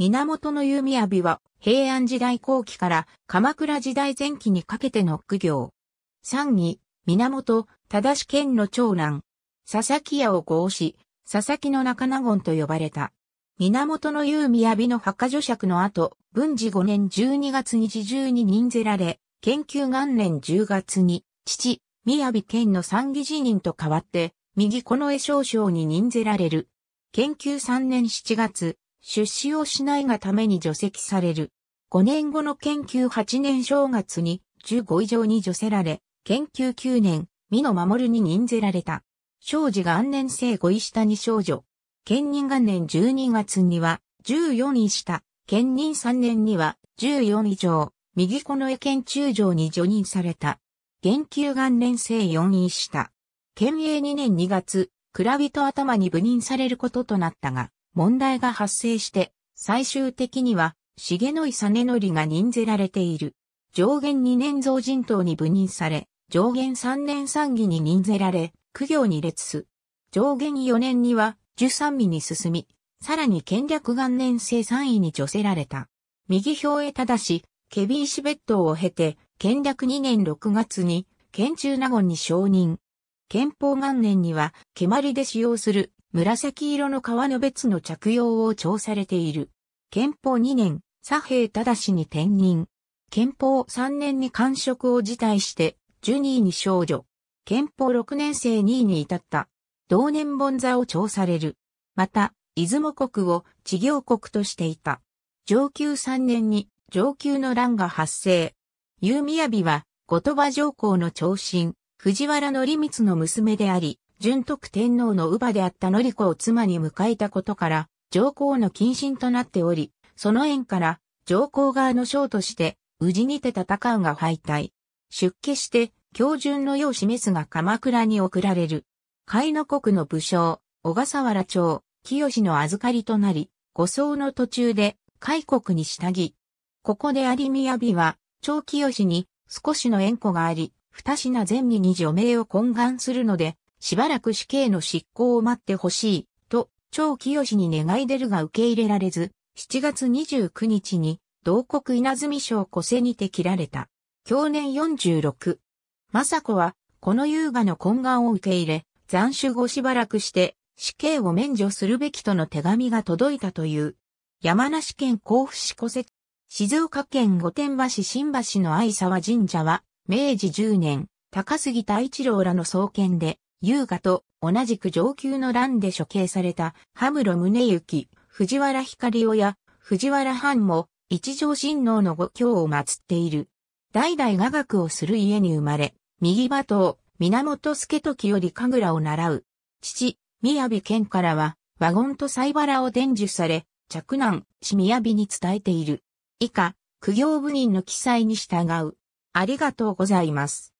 源弓矢は平安時代後期から鎌倉時代前期にかけての苦行。三義、源、正賢の長男。佐々木屋を合し、佐々木の中納言と呼ばれた。源弓矢の墓女爵の後、文治5年12月に自重に任ぜられ、研究元年10月に、父、宮城県の参議辞任と変わって、右近衛少将に任ぜられる。研究3年7月、出資をしないがために除籍される。5年後の研究8年正月に15以上に除せられ、研究9年、美の守に任ぜられた。少子元年生5位下に少女。兼任元年12月には14位下。兼任3年には14以上。右この絵研中上に除任された。研究元年生4位下。県営2年2月、蔵人頭に部任されることとなったが、問題が発生して、最終的には、重野井実則が任ぜられている。上限2年増人党に部任され、上限3年参議に任ぜられ、苦行に列す。上限4年には、十三位に進み、さらに権略元年生3位に除せられた。右表へ正し、ケビン・シベットを経て、権略2年6月に、県中納言に承認。憲法元年には、決まりで使用する紫色の革の別の着用を調されている。憲法2年、左平正に転任。憲法3年に官職を辞退して、ジュニーに少女。憲法6年生2位に至った。同年本座を調される。また、出雲国を治業国としていた。上級3年に上級の乱が発生。宮日は、後鳥羽上皇の長身、藤原則光の娘であり、純徳天皇の乳母であったのり子を妻に迎えたことから、上皇の近親となっており、その縁から、上皇側の将として、宇治にて戦うが敗退。出家して、教順の世を示すが鎌倉に送られる。海の国の武将、小笠原町、清の預かりとなり、護送の途中で、海国に下着。ここで有宮美は、長清に少しの縁故があり、二品全にに除名を懇願するので、しばらく死刑の執行を待ってほしい、と、長清に願い出るが受け入れられず、7月29日に、同国稲積省小瀬にて切られた。去年46。政子は、この優雅の懇願を受け入れ、斬首後しばらくして、死刑を免除するべきとの手紙が届いたという。山梨県甲府市小瀬、静岡県御殿場市新橋の愛沢神社は、明治10年、高杉太一郎らの創建で、優雅と同じく上級の乱で処刑された、羽室宗行、藤原光雄や藤原藩も一条親王の御教を祀っている。代々雅楽をする家に生まれ、右馬頭、源助時より神楽を習う。父、宮城県からは、ワゴンとサイバラを伝授され、着難、し宮城に伝えている。以下、苦行部人の記載に従う。ありがとうございます。